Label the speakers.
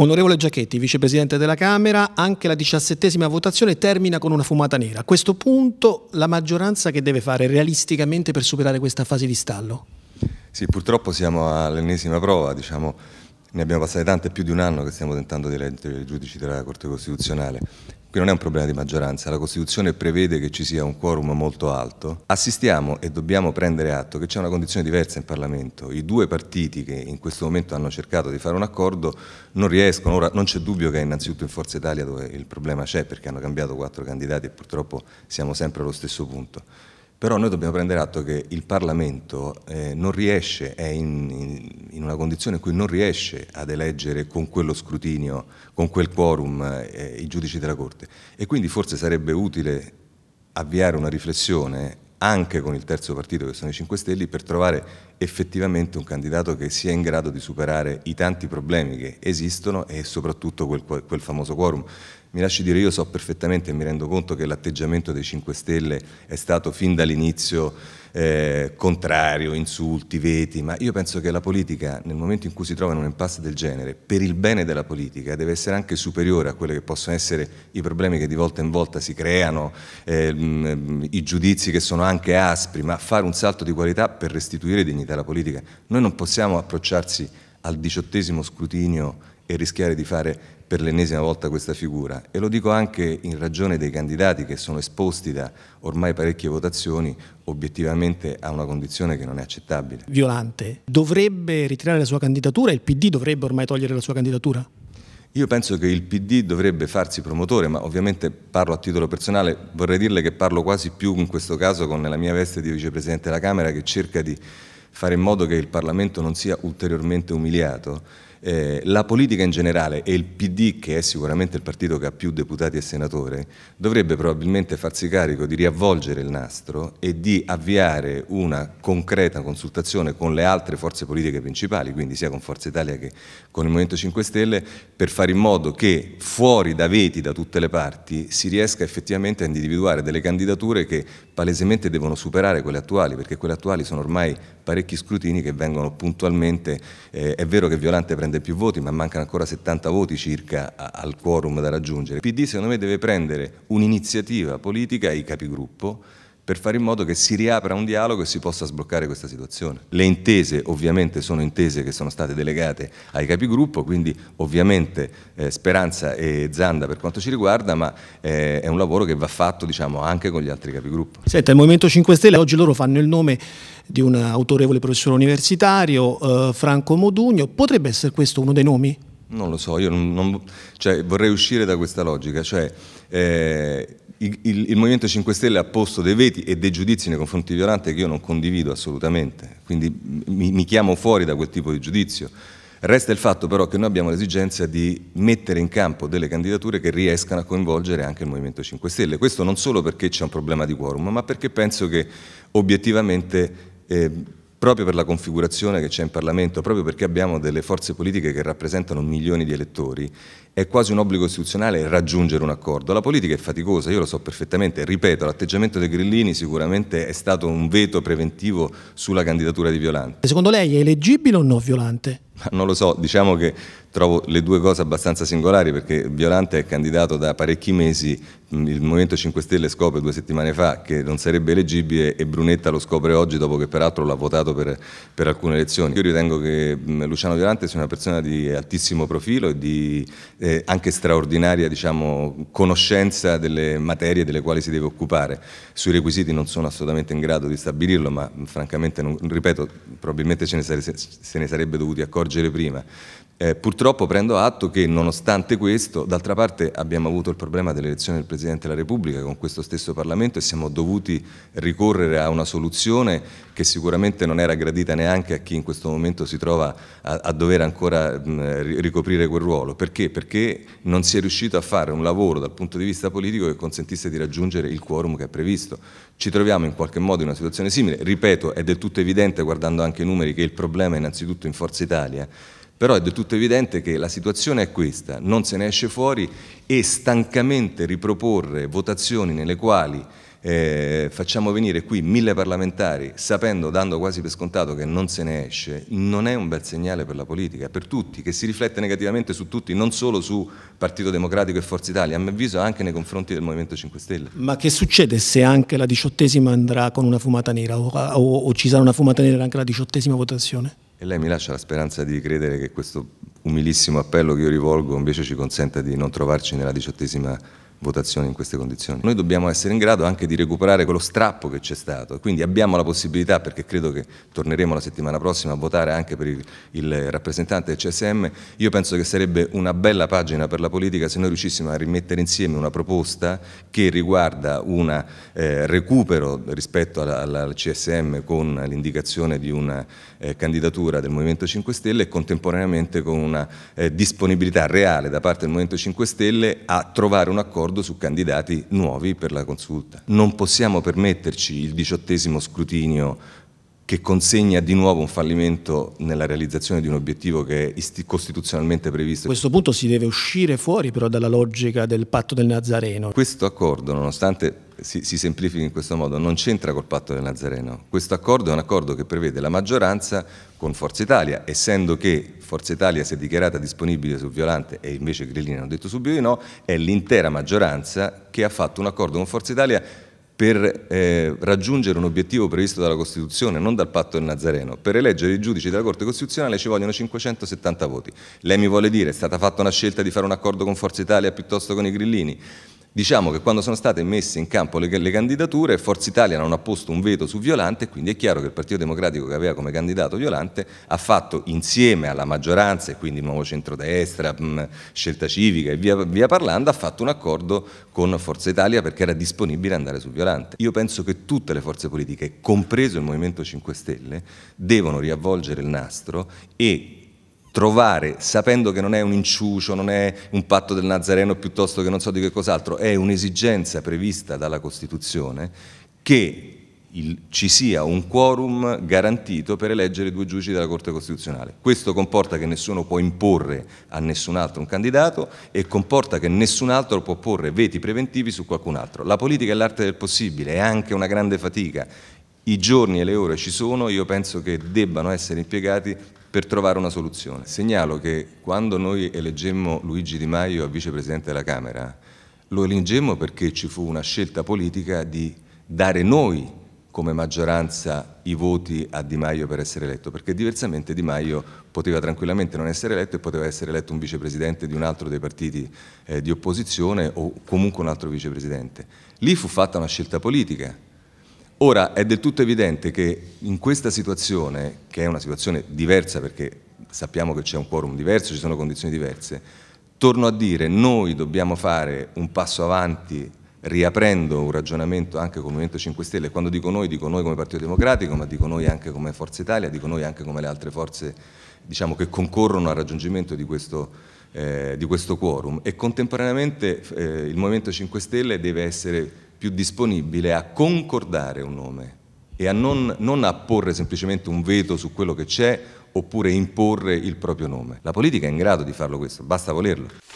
Speaker 1: Onorevole Giachetti, vicepresidente della Camera, anche la diciassettesima votazione termina con una fumata nera. A questo punto la maggioranza che deve fare realisticamente per superare questa fase di stallo?
Speaker 2: Sì, purtroppo siamo all'ennesima prova, diciamo, ne abbiamo passate tante, più di un anno che stiamo tentando di eleggere i giudici della Corte Costituzionale. Qui non è un problema di maggioranza, la Costituzione prevede che ci sia un quorum molto alto. Assistiamo e dobbiamo prendere atto che c'è una condizione diversa in Parlamento. I due partiti che in questo momento hanno cercato di fare un accordo non riescono. Ora non c'è dubbio che è innanzitutto in Forza Italia dove il problema c'è perché hanno cambiato quattro candidati e purtroppo siamo sempre allo stesso punto. Però noi dobbiamo prendere atto che il Parlamento eh, non riesce, è in, in, in, una condizione in cui non riesce ad eleggere con quello scrutinio, con quel quorum, eh, i giudici della Corte. E quindi forse sarebbe utile avviare una riflessione anche con il terzo partito che sono i 5 Stelle per trovare effettivamente un candidato che sia in grado di superare i tanti problemi che esistono e soprattutto quel, quel famoso quorum. Mi lasci dire, io so perfettamente e mi rendo conto che l'atteggiamento dei 5 Stelle è stato fin dall'inizio eh, contrario, insulti, veti, ma io penso che la politica nel momento in cui si trova in un impasse del genere, per il bene della politica, deve essere anche superiore a quelli che possono essere i problemi che di volta in volta si creano, eh, i giudizi che sono anche aspri, ma fare un salto di qualità per restituire dignità della politica. Noi non possiamo approcciarci al diciottesimo scrutinio e rischiare di fare per l'ennesima volta questa figura. E lo dico anche in ragione dei candidati che sono esposti da ormai parecchie votazioni obiettivamente a una condizione che non è accettabile.
Speaker 1: Violante, dovrebbe ritirare la sua candidatura? Il PD dovrebbe ormai togliere la sua candidatura?
Speaker 2: Io penso che il PD dovrebbe farsi promotore, ma ovviamente parlo a titolo personale, vorrei dirle che parlo quasi più in questo caso con la mia veste di vicepresidente della Camera che cerca di fare in modo che il Parlamento non sia ulteriormente umiliato eh, la politica in generale e il PD, che è sicuramente il partito che ha più deputati e senatori, dovrebbe probabilmente farsi carico di riavvolgere il nastro e di avviare una concreta consultazione con le altre forze politiche principali, quindi sia con Forza Italia che con il Movimento 5 Stelle, per fare in modo che fuori da veti da tutte le parti si riesca effettivamente a individuare delle candidature che palesemente devono superare quelle attuali, perché quelle attuali sono ormai parecchi scrutini che vengono puntualmente, eh, è vero che Violante prende prende più voti, ma mancano ancora 70 voti circa al quorum da raggiungere. Il PD secondo me deve prendere un'iniziativa politica, i capigruppo, per fare in modo che si riapra un dialogo e si possa sbloccare questa situazione. Le intese ovviamente sono intese che sono state delegate ai capigruppo, quindi ovviamente eh, Speranza e Zanda per quanto ci riguarda, ma eh, è un lavoro che va fatto diciamo, anche con gli altri capigruppo.
Speaker 1: Senta, il Movimento 5 Stelle oggi loro fanno il nome di un autorevole professore universitario, eh, Franco Modugno, potrebbe essere questo uno dei nomi?
Speaker 2: Non lo so, io non, non, cioè, vorrei uscire da questa logica, cioè, eh, il, il, Movimento 5 Stelle ha posto dei veti e dei giudizi nei confronti di Violante che io non condivido assolutamente, quindi mi, mi chiamo fuori da quel tipo di giudizio. Resta il fatto però che noi abbiamo l'esigenza di mettere in campo delle candidature che riescano a coinvolgere anche il Movimento 5 Stelle. Questo non solo perché c'è un problema di quorum, ma perché penso che obiettivamente eh, proprio per la configurazione che c'è in Parlamento, proprio perché abbiamo delle forze politiche che rappresentano milioni di elettori, è quasi un obbligo istituzionale raggiungere un accordo. La politica è faticosa, io lo so perfettamente, ripeto, l'atteggiamento dei Grillini sicuramente è stato un veto preventivo sulla candidatura di Violante.
Speaker 1: Secondo lei è eleggibile o no Violante?
Speaker 2: non lo so, diciamo che trovo le due cose abbastanza singolari perché Violante è candidato da parecchi mesi, mm, il Movimento 5 Stelle scopre due settimane fa che non sarebbe eleggibile e Brunetta lo scopre oggi dopo che peraltro l'ha votato per, per alcune elezioni. Io ritengo che mm, Luciano Violante sia una persona di altissimo profilo e di eh, anche straordinaria diciamo, conoscenza delle materie delle quali si deve occupare. Sui requisiti non sono assolutamente in grado di stabilirlo, ma mm, francamente, non, ripeto, probabilmente ne sare, se ne sarebbe dovuti accorgere accorgere prima. Eh, purtroppo prendo atto che nonostante questo, d'altra parte abbiamo avuto il problema dell'elezione del Presidente della Repubblica con questo stesso Parlamento e siamo dovuti ricorrere a una soluzione che sicuramente non era gradita neanche a chi in questo momento si trova a, a dover ancora mh, ricoprire quel ruolo. Perché? Perché non si è riuscito a fare un lavoro dal punto di vista politico che consentisse di raggiungere il quorum che è previsto. Ci troviamo in qualche modo in una situazione simile, ripeto, è del tutto evidente guardando anche i numeri che il problema è innanzitutto in Forza Italia Italia. Però è del tutto evidente che la situazione è questa, non se ne esce fuori e stancamente riproporre votazioni nelle quali eh, facciamo venire qui mille parlamentari sapendo, dando quasi per scontato che non se ne esce, non è un bel segnale per la politica, per tutti, che si riflette negativamente su tutti, non solo su Partito Democratico e Forza Italia, a mio avviso anche nei confronti del Movimento 5 Stelle.
Speaker 1: Ma che succede se anche la diciottesima andrà con una fumata nera o, o, o ci sarà una fumata nera anche la diciottesima votazione?
Speaker 2: E lei mi lascia la speranza di credere che questo umilissimo appello che io rivolgo invece ci consenta di non trovarci nella diciottesima votazioni in queste condizioni. Noi dobbiamo essere in grado anche di recuperare quello strappo che c'è stato e quindi abbiamo la possibilità, perché credo che torneremo la settimana prossima a votare anche per il, il rappresentante del CSM, io penso che sarebbe una bella pagina per la politica se noi riuscissimo a rimettere insieme una proposta che riguarda un eh, recupero rispetto alla, alla, al CSM con l'indicazione di una eh, candidatura del Movimento 5 Stelle e contemporaneamente con una eh, disponibilità reale da parte del Movimento 5 Stelle a trovare un accordo d'accordo su candidati nuovi per la consulta. Non possiamo permetterci il diciottesimo scrutinio che consegna di nuovo un fallimento nella realizzazione di un obiettivo che è costituzionalmente previsto. A
Speaker 1: questo punto si deve uscire fuori però dalla logica del patto del Nazareno.
Speaker 2: Questo accordo, nonostante si, si semplifica in questo modo, non c'entra col patto del Nazareno. Questo accordo è un accordo che prevede la maggioranza con Forza Italia, essendo che Forza Italia si è dichiarata disponibile su violante e invece Grillini hanno detto subito di no, è l'intera maggioranza che ha fatto un accordo con Forza Italia per eh, raggiungere un obiettivo previsto dalla Costituzione, non dal patto del Nazareno. Per eleggere i giudici della Corte Costituzionale ci vogliono 570 voti. Lei mi vuole dire, è stata fatta una scelta di fare un accordo con Forza Italia piuttosto che con i Grillini? Diciamo che quando sono state messe in campo le, le, candidature Forza Italia non ha posto un veto su Violante quindi è chiaro che il Partito Democratico che aveva come candidato Violante ha fatto insieme alla maggioranza e quindi il nuovo centrodestra, mh, scelta civica e via, via parlando ha fatto un accordo con Forza Italia perché era disponibile andare su Violante. Io penso che tutte le forze politiche, compreso il Movimento 5 Stelle, devono riavvolgere il nastro e trovare, sapendo che non è un inciucio, non è un patto del Nazareno piuttosto che non so di che cos'altro, è un'esigenza prevista dalla Costituzione che il, ci sia un quorum garantito per eleggere due giudici della Corte Costituzionale. Questo comporta che nessuno può imporre a nessun altro un candidato e comporta che nessun altro può porre veti preventivi su qualcun altro. La politica è l'arte del possibile, è anche una grande fatica. I giorni e le ore ci sono, io penso che debbano essere impiegati per trovare una soluzione. Segnalo che quando noi eleggemmo Luigi Di Maio a vicepresidente della Camera, lo eleggemmo perché ci fu una scelta politica di dare noi come maggioranza i voti a Di Maio per essere eletto, perché diversamente Di Maio poteva tranquillamente non essere eletto e poteva essere eletto un vicepresidente di un altro dei partiti eh, di opposizione o comunque un altro vicepresidente. Lì fu fatta una scelta politica Ora è del tutto evidente che in questa situazione, che è una situazione diversa perché sappiamo che c'è un quorum diverso, ci sono condizioni diverse, torno a dire noi dobbiamo fare un passo avanti riaprendo un ragionamento anche con il Movimento 5 Stelle, quando dico noi dico noi come Partito Democratico, ma dico noi anche come Forza Italia, dico noi anche come le altre forze diciamo, che concorrono al raggiungimento di questo, eh, di questo quorum e contemporaneamente eh, il Movimento 5 Stelle deve essere più disponibile a concordare un nome e a non, non a porre semplicemente un veto su quello che c'è oppure imporre il proprio nome. La politica è in grado di farlo questo, basta volerlo.